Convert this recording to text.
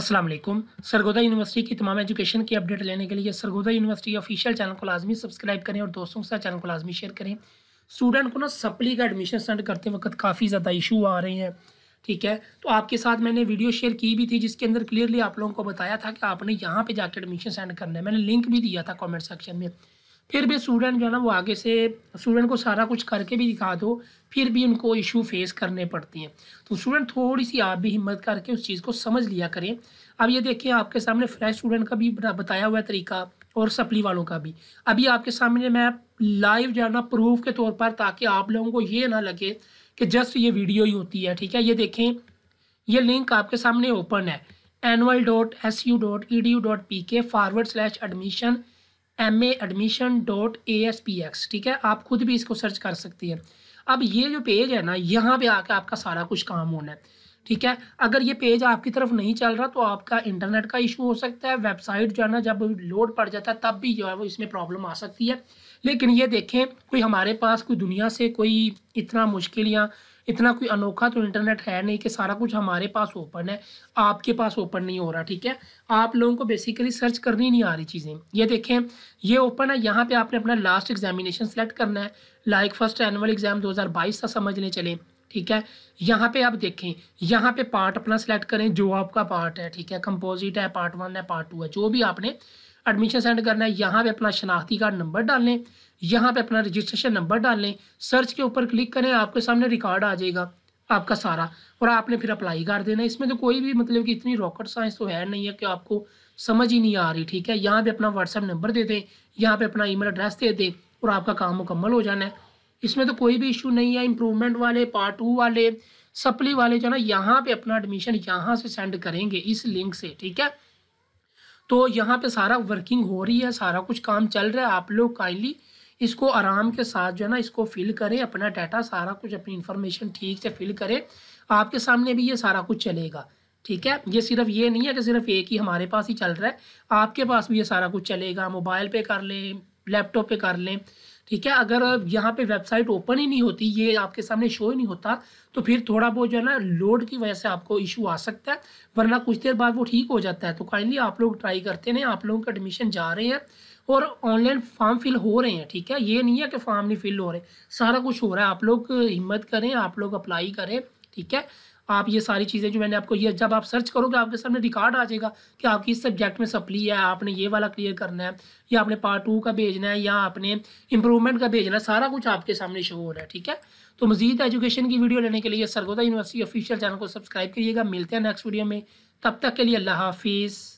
Aslam Sargodha university की तमाम education की अपडेट लेने के लिए सरगोदा यूनिवर्सिटी ऑफिशियल चैनल को लाजमी सब्सक्राइब करें और दोस्तों के साथ चैनल को लाजमी शेयर करें स्टूडेंट को ना सप्ली का एडमिशन सेंड करते वक्त काफ़ी ज़्यादा इशू आ रहे हैं ठीक है तो आपके साथ मैंने वीडियो शेयर की भी थी जिसके अंदर क्लियरली आप लोगों को बताया था कि आपने यहाँ पर जाकर एडमिशन सेंड करना है मैंने लिंक भी दिया था कॉमेंट सेक्शन में फिर भी स्टूडेंट जो है ना वो आगे से स्टूडेंट को सारा कुछ करके भी दिखा दो फिर भी उनको इशू फेस करने पड़ते हैं तो स्टूडेंट थोड़ी सी आप भी हिम्मत करके उस चीज़ को समझ लिया करें अब ये देखिए आपके सामने फ्रेश स्टूडेंट का भी बताया हुआ तरीका और सप्ली वालों का भी अभी आपके सामने मैं लाइव जो है ना प्रूफ के तौर पर ताकि आप लोगों को ये ना लगे कि जस्ट ये वीडियो ही होती है ठीक है ये देखें ये लिंक आपके सामने ओपन है एनअल dot S U dot E D U dot P K forward slash admission M admission dot A S P X ठीक है आप खुद भी इसको सर्च कर सकती हैं अब ये जो पेज है ना यहाँ पे आके आपका सारा कुछ काम होना है ठीक है अगर ये पेज आपकी तरफ नहीं चल रहा तो आपका इंटरनेट का इशू हो सकता है वेबसाइट जो है ना जब लोड पड़ जाता है तब भी जो है वो इसमें प्रॉब्लम आ सकती है लेकिन ये देखें कोई हमारे पास कोई दुनिया से कोई इतना मुश्किल या इतना कोई अनोखा तो इंटरनेट है नहीं कि सारा कुछ हमारे पास ओपन है आपके पास ओपन नहीं हो रहा ठीक है आप लोगों को बेसिकली सर्च करनी नहीं आ रही चीज़ें ये देखें ये ओपन है यहाँ पे आपने अपना लास्ट एग्जामिनेशन सेलेक्ट करना है लाइक फर्स्ट एनुअल एग्जाम 2022 का समझने चले ठीक है यहाँ पे आप देखें यहाँ पे पार्ट अपना सेलेक्ट करें जो आपका पार्ट है ठीक है कंपोजिट है पार्ट वन है पार्ट टू है जो भी आपने एडमिशन सेंड करना है यहाँ पे अपना शनाख्ती कार्ड नंबर डाल लें यहाँ पे अपना रजिस्ट्रेशन नंबर डाल लें सर्च के ऊपर क्लिक करें आपके सामने रिकॉर्ड आ जाएगा आपका सारा और आपने फिर अप्लाई कर देना इसमें तो कोई भी मतलब कि इतनी रॉकेट साइंस तो है नहीं है कि आपको समझ ही नहीं आ रही ठीक है यहाँ पे अपना व्हाट्सअप नंबर दे दें यहाँ पे अपना ईमेल एड्रेस दे दें और आपका काम मुकम्मल हो जाना है इसमें तो कोई भी इशू नहीं है इंप्रूवमेंट वाले पार्ट टू वाले सप्ली वाले जो है ना यहाँ पे अपना एडमिशन यहाँ से सेंड करेंगे इस लिंक से ठीक है तो यहाँ पे सारा वर्किंग हो रही है सारा कुछ काम चल रहा है आप लोग काइंडली इसको आराम के साथ जो है ना इसको फिल करें अपना डाटा सारा कुछ अपनी इन्फॉर्मेशन ठीक से फिल करें आपके सामने भी ये सारा कुछ चलेगा ठीक है ये सिर्फ ये नहीं है कि सिर्फ एक ही हमारे पास ही चल रहा है आपके पास भी ये सारा कुछ चलेगा मोबाइल पे कर लें लैपटॉप पे कर लें ठीक है अगर यहाँ पे वेबसाइट ओपन ही नहीं होती ये आपके सामने शो ही नहीं होता तो फिर थोड़ा बहुत जो है ना लोड की वजह से आपको इशू आ सकता है वरना कुछ देर बाद वो ठीक हो जाता है तो काइंडली आप लोग ट्राई करते हैं आप लोगों के एडमिशन जा रहे हैं और ऑनलाइन फॉर्म फिल हो रहे हैं ठीक है ये नहीं है कि फॉर्म नहीं फिल हो रहे सारा कुछ हो रहा है आप लोग हिम्मत करें आप लोग अप्लाई करें ठीक है आप ये सारी चीज़ें जो मैंने आपको ये जब आप सर्च करोगे आपके सामने रिकॉर्ड आ जाएगा कि आपकी इस सब्जेक्ट में सप्ली है आपने ये वाला क्लियर करना है या आपने पार्ट टू का भेजना है या आपने इंप्रूवमेंट का भेजना है सारा कुछ आपके सामने शो हो रहा है ठीक है तो मजीद एजुकेशन की वीडियो लेने के लिए सरगोदा यूनिवर्सिटी ऑफिशियल चैनल को सब्सक्राइब करिएगा मिलते हैं नेक्स्ट वीडियो में तब तक के लिए अल्लाह हाफिज़